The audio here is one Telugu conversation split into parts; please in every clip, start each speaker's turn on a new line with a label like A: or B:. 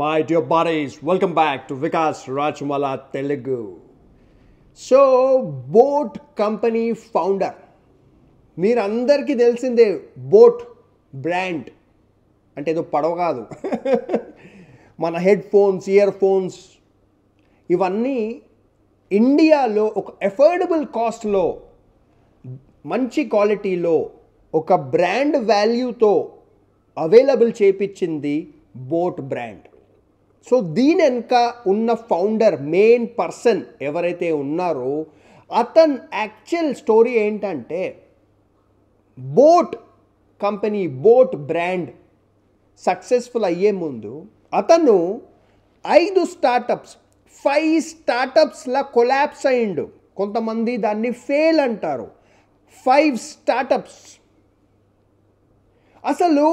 A: my dear buddies welcome back to Vikas Rajmala Telugu so boAt company founder మీరందరికీ తెలిసిందే బోట్ బ్రాండ్ అంటే ఏదో పడవ కాదు మన హెడ్ ఫోన్స్ ఇయర్ ఫోన్స్ ఇవన్నీ ఇండియాలో ఒక ఎఫోర్డబుల్ కాస్ట్లో మంచి క్వాలిటీలో ఒక బ్రాండ్ వాల్యూతో అవైలబుల్ చేపించింది బోట్ బ్రాండ్ సో దీని వెనుక ఉన్న ఫౌండర్ మెయిన్ పర్సన్ ఎవరైతే ఉన్నారో అతను యాక్చువల్ స్టోరీ ఏంటంటే boAt company boAt brand successful అయ్యే ముందు అతను ఐదు స్టార్టప్స్ ఫైవ్ స్టార్టప్స్లా కొలాప్స్ అయిండు కొంతమంది దాన్ని ఫెయిల్ అంటారు ఫైవ్ స్టార్టప్స్ అసలు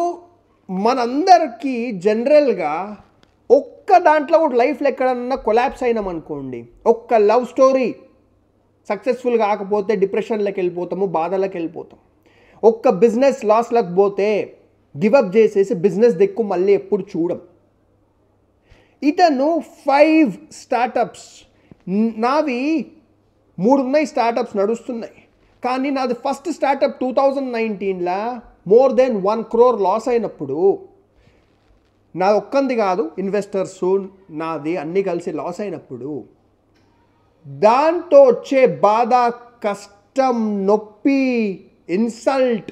A: మనందరికీ జనరల్గా ఒక్క దాంట్లో కూడా లైఫ్లో ఎక్కడన్నా కొలాబ్స్ అయినాం అనుకోండి ఒక్క లవ్ స్టోరీ సక్సెస్ఫుల్ కాకపోతే డిప్రెషన్లోకి వెళ్ళిపోతాము బాధలకు వెళ్ళిపోతాం ఒక్క బిజినెస్ లాస్లకు పోతే గివప్ చేసేసి బిజినెస్ దిక్కు మళ్ళీ ఎప్పుడు చూడం ఇతను ఫైవ్ స్టార్టప్స్ నావి మూడున్నాయి స్టార్టప్స్ నడుస్తున్నాయి కానీ నాది ఫస్ట్ స్టార్టప్ టూ థౌజండ్ నైన్టీన్లో more then one crore loss అయినప్పుడు నా ఒక్కంది కాదు ఇన్వెస్టర్స్ నాది అన్నీ కలిసి లాస్ అయినప్పుడు దాంతో వచ్చే బాధ కష్టం నొప్పి ఇన్సల్ట్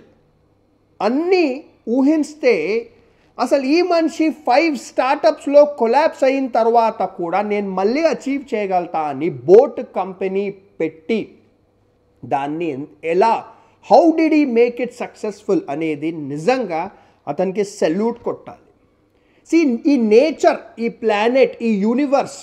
A: అన్నీ ఊహిస్తే అసలు ఈ మనిషి ఫైవ్ స్టార్టప్స్లో కొలాబ్స్ అయిన తర్వాత కూడా నేను మళ్ళీ అచీవ్ చేయగలుగుతా అని బోట్ కంపెనీ పెట్టి దాన్ని ఎలా how did he make it successful అనేది నిజంగా అతనికి సెల్యూట్ కొట్టాలి సి ఈ నేచర్ ఈ ప్లానెట్ ఈ యూనివర్స్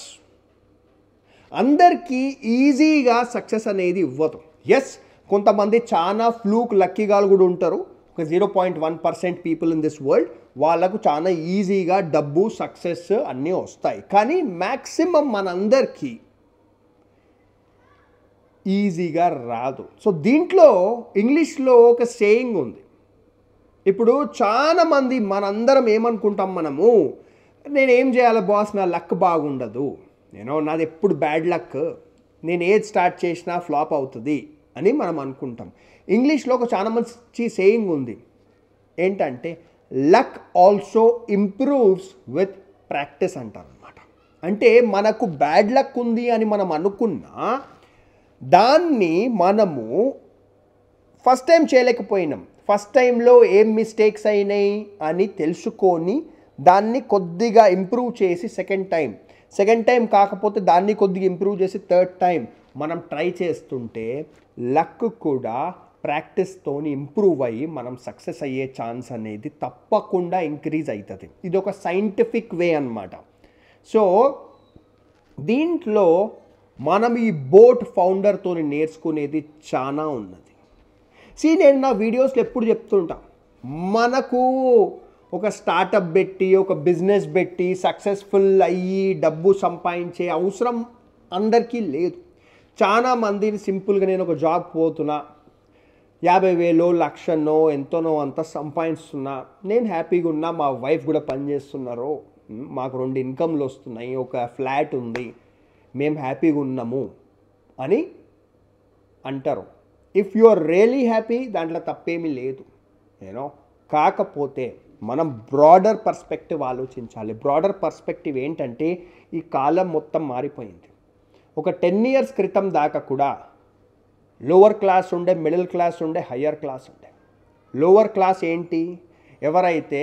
A: అందరికీ ఈజీగా సక్సెస్ అనేది ఇవ్వదు ఎస్ కొంతమంది చాలా ఫ్లూక్ లక్కీగాలు కూడా ఉంటారు ఒక zero point one percent people in this world వాళ్ళకు చాలా ఈజీగా డబ్బు సక్సెస్ అన్నీ వస్తాయి కానీ మ్యాక్సిమం మనందరికీ ఈజీగా రాదు సో దీంట్లో ఇంగ్లీష్లో ఒక సేయింగ్ ఉంది ఇప్పుడు చాలామంది మనందరం ఏమనుకుంటాం మనము నేనేం చేయాలి బాస్ నా లక్ బాగుండదు నేను నాది ఎప్పుడు బ్యాడ్ లక్ నేను ఏది స్టార్ట్ చేసినా ఫ్లాప్ అవుతుంది అని మనం అనుకుంటాం ఇంగ్లీష్లో ఒక చాలా మంచి సేయింగ్ ఉంది ఏంటంటే luck also improves with practice అంటారనమాట అంటే మనకు బ్యాడ్ లక్ ఉంది అని మనం అనుకున్న దాన్ని మనము ఫస్ట్ టైం చేయలేకపోయినాం ఫస్ట్ టైంలో ఏం మిస్టేక్స్ అయినాయి అని తెలుసుకొని దాన్ని కొద్దిగా ఇంప్రూవ్ చేసి సెకండ్ టైం సెకండ్ టైం కాకపోతే దాన్ని కొద్దిగా ఇంప్రూవ్ చేసి థర్డ్ టైం మనం ట్రై చేస్తుంటే లక్ కూడా ప్రాక్టీస్తోని ఇంప్రూవ్ అయ్యి మనం సక్సెస్ అయ్యే ఛాన్స్ అనేది తప్పకుండా ఇంక్రీజ్ అవుతుంది ఇది ఒక సైంటిఫిక్ వే అనమాట సో దీంట్లో మనం ఈ బోట్ ఫౌండర్తో నేర్చుకునేది చాలా ఉన్నది సీ నేను నా వీడియోస్లో ఎప్పుడు చెప్తుంటా మనకు ఒక స్టార్టప్ పెట్టి ఒక బిజినెస్ పెట్టి సక్సెస్ఫుల్ అయ్యి డబ్బు సంపాదించే అవసరం అందరికీ లేదు చాలా మందిని సింపుల్గా నేను ఒక జాబ్ పోతున్నా యాభై వేలో లక్షనో ఎంతోనో అంత సంపాదిస్తున్నా నేను హ్యాపీగా ఉన్నా మా వైఫ్ కూడా పనిచేస్తున్నారు మాకు రెండు ఇన్కమ్లు వస్తున్నాయి ఒక ఫ్లాట్ ఉంది మేము హ్యాపీగా ఉన్నాము అని అంటారు if you are really happy దాంట్లో తప్పేమీ లేదు నేను కాకపోతే మనం బ్రాడర్ పర్స్పెక్టివ్ ఆలోచించాలి బ్రాడర్ పర్స్పెక్టివ్ ఏంటంటే ఈ కాలం మొత్తం మారిపోయింది ఒక టెన్ ఇయర్స్ క్రితం దాకా కూడా లోవర్ క్లాస్ ఉండే మిడిల్ క్లాస్ ఉండే హయ్యర్ క్లాస్ ఉండే లోవర్ క్లాస్ ఏంటి ఎవరైతే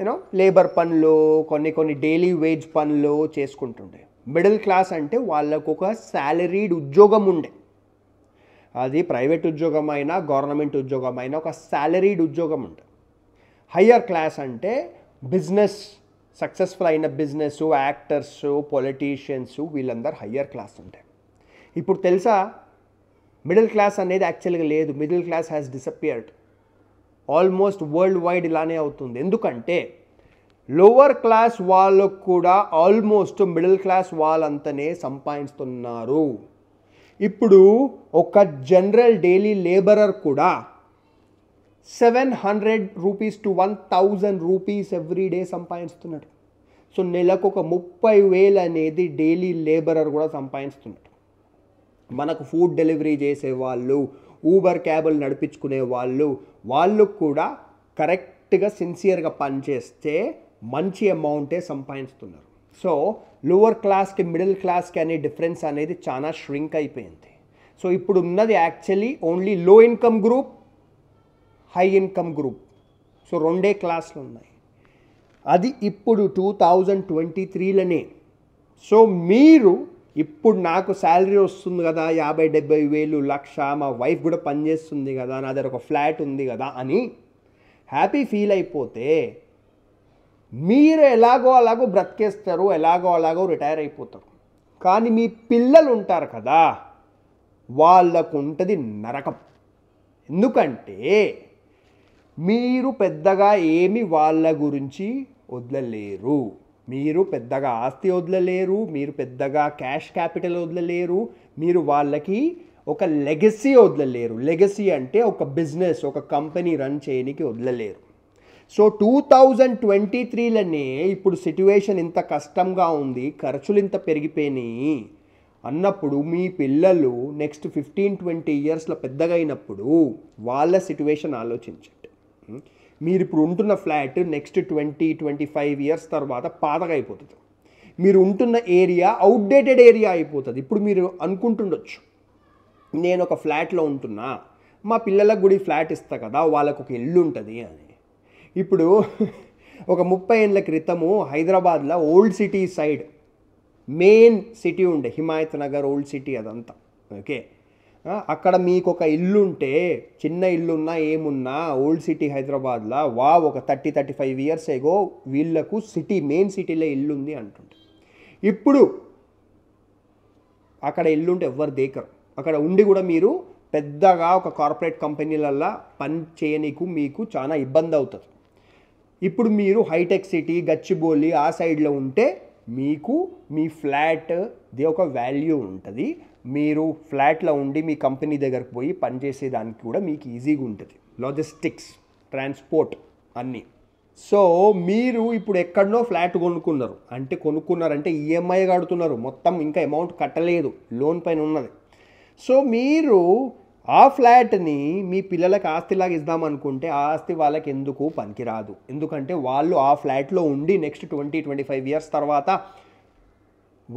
A: యూనో లేబర్ పనులు కొన్ని కొన్ని డైలీ వేజ్ పనులు చేసుకుంటుండే మిడిల్ క్లాస్ అంటే వాళ్ళకు ఒక శాలరీడ్ ఉద్యోగం ఉండే అది ప్రైవేట్ ఉద్యోగం అయినా గవర్నమెంట్ ఉద్యోగం అయినా ఒక శాలరీడ్ ఉద్యోగం ఉంటుంది హయ్యర్ క్లాస్ అంటే బిజినెస్ సక్సెస్ఫుల్ అయిన బిజినెస్ యాక్టర్స్ పొలిటీషియన్స్ వీళ్ళందరూ హయ్యర్ క్లాస్ ఉంటాయి ఇప్పుడు తెలుసా మిడిల్ క్లాస్ అనేది యాక్చువల్గా లేదు middle class has disappeared almost worldwide ఇలానే అవుతుంది ఎందుకంటే లోవర్ క్లాస్ వాళ్ళకు కూడా ఆల్మోస్ట్ మిడిల్ క్లాస్ వాళ్ళంతనే సంపాదిస్తున్నారు ఇప్పుడు ఒక జనరల్ డైలీ లేబరర్ కూడా seven hundred rupees to one thousand rupees every day సంపాదిస్తున్నాడు సో నెలకు ఒక ముప్పై వేలు అనేది డైలీ లేబరర్ కూడా సంపాదిస్తున్నాడు మనకు ఫుడ్ డెలివరీ చేసే వాళ్ళు ఊబర్ క్యాబులు నడిపించుకునే వాళ్ళు వాళ్ళు కూడా కరెక్ట్గా సిన్సియర్గా పనిచేస్తే మంచి అమౌంటే సంపాదిస్తున్నారు సో లోవర్ క్లాస్కి మిడిల్ క్లాస్కి అనే డిఫరెన్స్ అనేది చాలా ష్రింక్ అయిపోయింది సో ఇప్పుడు ఉన్నది actually only low income group high income group so రెండే క్లాసులు ఉన్నాయి అది ఇప్పుడు టూ థౌజండ్ ట్వంటీ త్రీలోనే సో మీరు ఇప్పుడు నాకు శాలరీ వస్తుంది కదా యాభై డెబ్బై వేలు లక్ష మా వైఫ్ కూడా పనిచేస్తుంది కదా నా దగ్గర ఒక ఫ్లాట్ ఉంది కదా అని హ్యాపీ ఫీల్ అయిపోతే మీరు ఎలాగో అలాగో బ్రతికేస్తారు ఎలాగో అలాగో రిటైర్ అయిపోతారు కానీ మీ పిల్లలు ఉంటారు కదా వాళ్ళకు ఉంటుంది నరకం ఎందుకంటే మీరు పెద్దగా ఏమి వాళ్ళ గురించి వదలలేరు మీరు పెద్దగా ఆస్తి వదలలేరు మీరు పెద్దగా క్యాష్ క్యాపిటల్ వదలలేరు మీరు వాళ్ళకి ఒక లెగసీ వదలలేరు లెగసీ అంటే ఒక బిజినెస్ ఒక కంపెనీ రన్ చేయడానికి వదలలేరు సో టూ థౌజండ్ ట్వంటీ త్రీలోనే ఇప్పుడు సిట్యువేషన్ ఇంత కష్టంగా ఉంది ఖర్చులు ఇంత పెరిగిపోయినాయి అన్నప్పుడు మీ పిల్లలు నెక్స్ట్ ఫిఫ్టీన్ ట్వంటీ ఇయర్స్లో పెద్దగా అయినప్పుడు వాళ్ళ సిట్యువేషన్ ఆలోచించండి మీరు ఇప్పుడు ఉంటున్న flat next twenty twenty five years తర్వాత పాతగా అయిపోతుంది మీరు ఉంటున్న ఏరియా అవుట్డేటెడ్ ఏరియా అయిపోతుంది ఇప్పుడు మీరు అనుకుంటుండొచ్చు నేను ఒక ఫ్లాట్లో ఉంటున్నా మా పిల్లలకు కూడా ఫ్లాట్ ఇస్తా కదా వాళ్ళకు ఒక ఇల్లు ఉంటుంది అని ఇప్పుడు ఒక ముప్పై ఏళ్ళ క్రితము హైదరాబాద్లో old city side main city ఉండే హిమాయత్ నగర్ ఓల్డ్ సిటీ అదంతా ఓకే అక్కడ మీకు ఒక ఇల్లుంటే చిన్న ఇల్లున్నా ఏమున్నా ఓల్డ్ సిటీ హైదరాబాద్లో వా ఒక thirty thirty five years ago వీళ్ళకు సిటీ మెయిన్ సిటీలో ఇల్లుంది అంటుంటే ఇప్పుడు అక్కడ ఇల్లుంటే ఎవ్వరు దేకరు అక్కడ ఉండి కూడా మీరు పెద్దగా ఒక కార్పొరేట్ కంపెనీలల్లో పని చేయనీకు మీకు చాలా ఇబ్బంది అవుతుంది ఇప్పుడు మీరు హైటెక్ సిటీ గచ్చిబౌలి ఆ సైడ్లో ఉంటే మీకు మీ ఫ్లాట్ ది ఒక వాల్యూ ఉంటుంది మీరు ఫ్లాట్లో ఉండి మీ కంపెనీ దగ్గరకు పోయి పనిచేసేదానికి కూడా మీకు ఈజీగా ఉంటుంది లాజిస్టిక్స్ ట్రాన్స్పోర్ట్ అన్నీ సో మీరు ఇప్పుడు ఎక్కడనో ఫ్లాట్ కొనుక్కున్నారు అంటే కొనుక్కున్నారంటే ఈఎంఐ కడుతున్నారు మొత్తం ఇంకా అమౌంట్ కట్టలేదు లోన్ పైన ఉన్నది సో మీరు ఆ ఫ్లాట్ని మీ పిల్లలకు ఆస్తిలాగా ఇద్దామనుకుంటే ఆ ఆస్తి వాళ్ళకి ఎందుకు పనికిరాదు ఎందుకంటే వాళ్ళు ఆ ఫ్లాట్లో ఉండి next twenty twenty five years తర్వాత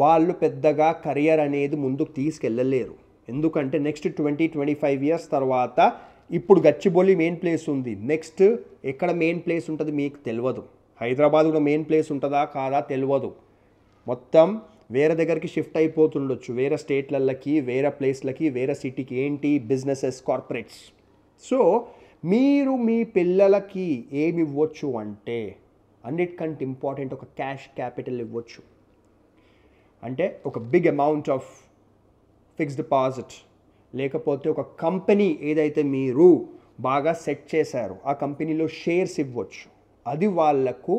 A: వాళ్ళు పెద్దగా కెరియర్ అనేది ముందుకు తీసుకెళ్ళలేరు ఎందుకంటే next twenty twenty five years తర్వాత ఇప్పుడు గచ్చిబౌలి మెయిన్ ప్లేస్ ఉంది నెక్స్ట్ ఎక్కడ మెయిన్ ప్లేస్ ఉంటుంది మీకు తెలియదు హైదరాబాద్ కూడా మెయిన్ ప్లేస్ ఉంటుందా కాదా తెలియదు మొత్తం వేరే దగ్గరికి షిఫ్ట్ అయిపోతుండొచ్చు వేరే స్టేట్లకి వేరే ప్లేస్లకి వేరే సిటీకి ఏంటి బిజినెసెస్ కార్పొరేట్స్ సో మీరు మీ పిల్లలకి ఏమి ఇవ్వచ్చు అంటే అన్నిటికంటే ఇంపార్టెంట్ ఒక క్యాష్ క్యాపిటల్ ఇవ్వచ్చు అంటే ఒక big amount of fixed deposit లేకపోతే ఒక కంపెనీ ఏదైతే మీరు బాగా సెట్ చేశారో ఆ కంపెనీలో షేర్స్ ఇవ్వచ్చు అది వాళ్లకు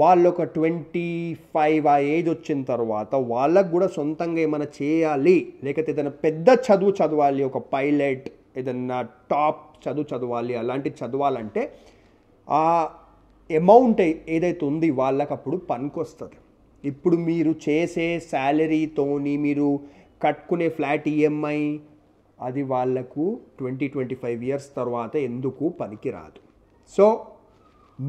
A: వాళ్ళు ఒక ట్వంటీ ఫైవ్ ఆ ఏజ్ వచ్చిన తర్వాత వాళ్ళకు కూడా సొంతంగా ఏమైనా చేయాలి లేకపోతే ఏదైనా పెద్ద చదువు చదవాలి ఒక పైలట్ ఏదన్నా టాప్ చదువు చదవాలి అలాంటివి చదవాలంటే ఆ అమౌంట్ ఏదైతే ఉంది వాళ్ళకి అప్పుడు పనికొస్తుంది ఇప్పుడు మీరు చేసే శాలరీతోని మీరు కట్టుకునే ఫ్లాట్ ఈఎంఐ అది వాళ్లకు ట్వంటీ ట్వంటీ ఫైవ్ ఇయర్స్ తర్వాత ఎందుకు పనికిరాదు సో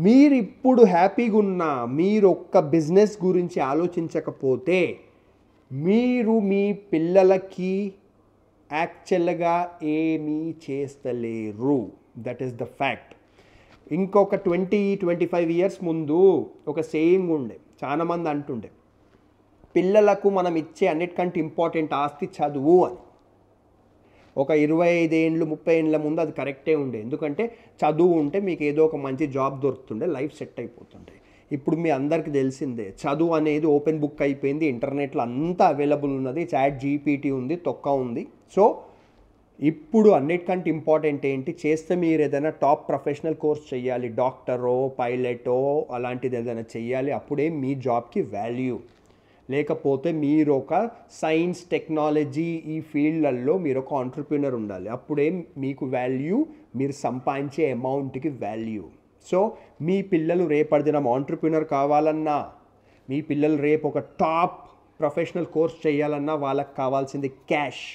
A: మీరు ఇప్పుడు హ్యాపీగా ఉన్నా మీరు ఒక్క బిజినెస్ గురించి ఆలోచించకపోతే మీరు మీ పిల్లలకి యాక్చువల్గా ఏమీ చేస్తలేరు దట్ ఈస్ ద ఫ్యాక్ట్ ఇంకొక ట్వంటీ ట్వంటీ ఫైవ్ ఇయర్స్ ముందు ఒక సేయింగ్ ఉండే చాలామంది అంటుండే పిల్లలకు మనం ఇచ్చే అన్నిటికంటే ఇంపార్టెంట్ ఆస్తి చదువు అని ఒక ఇరవై ఐదు ఏండ్లు ముప్పై ఏండ్ల ముందు అది కరెక్టే ఉండే ఎందుకంటే చదువు ఉంటే మీకు ఏదో ఒక మంచి జాబ్ దొరుకుతుండే లైఫ్ సెట్ అయిపోతుండే ఇప్పుడు మీ అందరికీ తెలిసిందే చదువు అనేది ఓపెన్ బుక్ అయిపోయింది ఇంటర్నెట్లో అంతా అవైలబుల్ ఉన్నది చాట్ జీపీటీ ఉంది తొక్క ఉంది సో ఇప్పుడు అన్నిటికంటే ఇంపార్టెంట్ ఏంటి చేస్తే మీరు ఏదైనా టాప్ ప్రొఫెషనల్ కోర్స్ చేయాలి డాక్టరో పైలటో అలాంటిది ఏదైనా చేయాలి అప్పుడే మీ జాబ్కి వాల్యూ లేకపోతే మీరు ఒక సైన్స్ టెక్నాలజీ ఈ ఫీల్డ్లలో మీరు ఒక ఆంటర్ప్రినర్ ఉండాలి అప్పుడే మీకు వాల్యూ మీరు సంపాదించే అమౌంట్కి వాల్యూ సో మీ పిల్లలు రేపటిదిన ఆంటర్ప్రినర్ కావాలన్నా మీ పిల్లలు రేపు ఒక టాప్ ప్రొఫెషనల్ కోర్స్ చేయాలన్నా వాళ్ళకి కావాల్సింది క్యాష్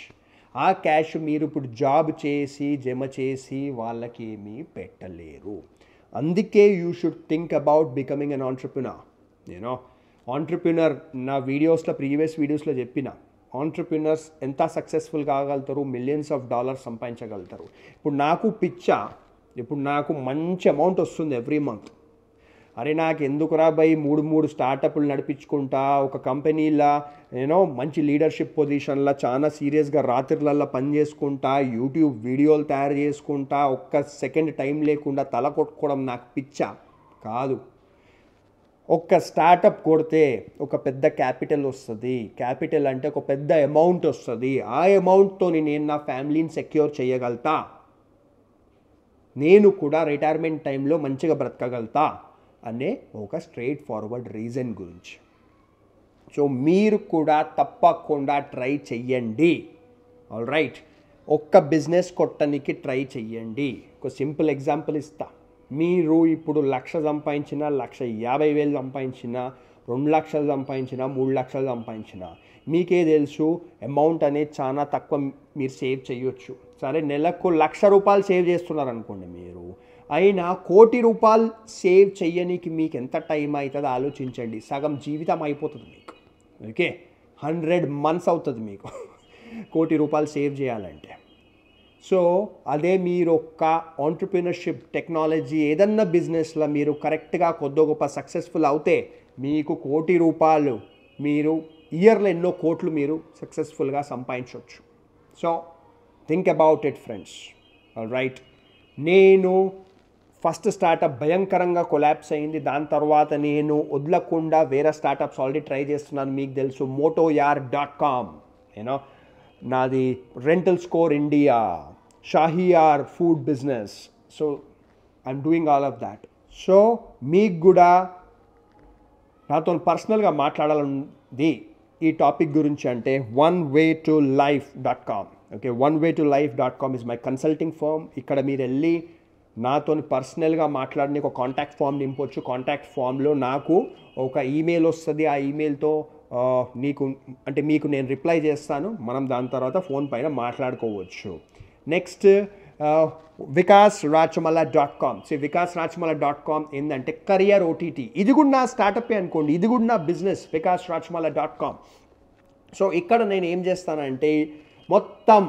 A: ఆ క్యాష్ మీరు ఇప్పుడు జాబ్ చేసి జమ చేసి వాళ్ళకి ఏమీ పెట్టలేరు అందుకే you should think about becoming an entrepreneur you know entrepreneur నా వీడియోస్లో ప్రీవియస్ వీడియోస్లో చెప్పిన ఆంటర్ప్రినర్స్ ఎంత సక్సెస్ఫుల్ కాగలుగుతారు మిలియన్స్ ఆఫ్ డాలర్స్ సంపాదించగలుగుతారు ఇప్పుడు నాకు పిచ్చా ఇప్పుడు నాకు మంచి అమౌంట్ వస్తుంది ఎవ్రీ మంత్ అరే నాకు ఎందుకురా రాబోయి మూడు మూడు స్టార్టప్లు నడిపించుకుంటా ఒక కంపెనీలా నేను మంచి లీడర్షిప్ పొజిషన్లో చాలా సీరియస్గా రాత్రిలల్లా పని చేసుకుంటా యూట్యూబ్ వీడియోలు తయారు చేసుకుంటా ఒక్క సెకండ్ టైం లేకుండా తల కొట్టుకోవడం నాకు పిచ్చా కాదు ఒక్క స్టార్టప్ కొడితే ఒక పెద్ద క్యాపిటల్ వస్తుంది క్యాపిటల్ అంటే ఒక పెద్ద అమౌంట్ వస్తుంది ఆ అమౌంట్తో నేను నా ఫ్యామిలీని సెక్యూర్ చేయగలుగుతా నేను కూడా రిటైర్మెంట్ టైంలో మంచిగా బ్రతకగలుగుతా అనే ఒక స్ట్రేట్ ఫార్వర్డ్ రీజన్ గురించి సో మీరు కూడా తప్పకుండా ట్రై చెయ్యండి ఆల్ రైట్ ఒక్క బిజినెస్ కొట్టనికి ట్రై చెయ్యండి ఒక సింపుల్ ఎగ్జాంపుల్ ఇస్తాను మీరు ఇప్పుడు లక్ష సంపాదించిన లక్ష యాభై వేలు సంపాదించిన రెండు లక్షలు సంపాదించిన మూడు లక్షలు సంపాదించిన మీకే తెలుసు అమౌంట్ అనేది చాలా తక్కువ మీరు సేవ్ చేయొచ్చు సరే నెలకు లక్ష రూపాయలు సేవ్ చేస్తున్నారనుకోండి మీరు అయినా కోటి రూపాయలు సేవ్ చేయనీకి మీకు ఎంత టైం అవుతుందో ఆలోచించండి సగం జీవితం అయిపోతుంది మీకు ఓకే హండ్రెడ్ మంత్స్ అవుతుంది మీకు కోటి రూపాయలు సేవ్ చేయాలంటే సో అదే మీరు ఒక్క ఆంటర్ప్రినర్షిప్ టెక్నాలజీ ఏదన్నా బిజినెస్లో మీరు కరెక్ట్గా కొద్దో గొప్ప సక్సెస్ఫుల్ అవుతే మీకు కోటి రూపాయలు మీరు ఇయర్లో ఎన్నో కోట్లు మీరు సక్సెస్ఫుల్గా సంపాదించవచ్చు so think about it friends right నేను ఫస్ట్ స్టార్టప్ భయంకరంగా కొలాప్స్ అయింది దాని తర్వాత నేను వదలకుండా వేరే స్టార్టప్స్ ఆల్రెడీ ట్రై చేస్తున్నాను మీకు తెలుసు మోటోయార్ డాట్ కామ్ యూనో నాది rental score India Shahiyar food business so I'm doing all of that so మీకు కూడా నాతో పర్సనల్గా మాట్లాడాలంది ఈ టాపిక్ గురించి అంటే one way to life dot com okay one way to life dot com is my consulting firm ఇక్కడ మీరు వెళ్ళి నాతో పర్సనల్గా మాట్లాడిన ఒక కాంటాక్ట్ ఫామ్ నింపొచ్చు కాంటాక్ట్ ఫామ్లో నాకు ఒక ఈమెయిల్ వస్తుంది ఆ ఈమెయిల్తో నీకు అంటే మీకు నేను రిప్లై చేస్తాను మనం దాని తర్వాత ఫోన్ పైన మాట్లాడుకోవచ్చు next Vikas Rachamala dot com so Vikas Rachamala dot com ఏంటంటే కరియర్ ఓటీటీ ఇది కూడా నా స్టార్టప్ అనుకోండి ఇది కూడా నా business Vikas Rachamala dot com so ఇక్కడ నేను ఏం చేస్తానంటే మొత్తం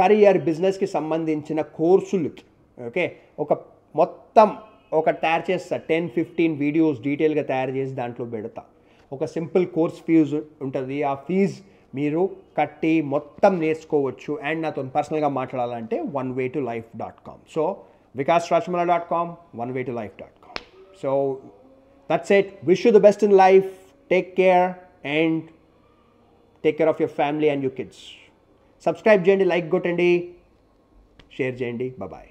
A: కరియర్ బిజినెస్కి సంబంధించిన కోర్సులు ఓకే ఒక మొత్తం ఒక తయారు చేస్తా టెన్ ఫిఫ్టీన్ వీడియోస్ డీటెయిల్గా తయారు చేసి దాంట్లో పెడతా ఒక సింపుల్ కోర్స్ ఫీజు ఉంటుంది ఆ ఫీజు మీరు కట్టి మొత్తం నేర్చుకోవచ్చు అండ్ నాతో పర్సనల్గా మాట్లాడాలంటే one way to life dot com so Vikas Rajamala dot com one way to life dot com so that's it wish you the best in life take care and take care of your family and your kids subscribe చేయండి లైక్ కొట్టండి షేర్ చేయండి బాయ్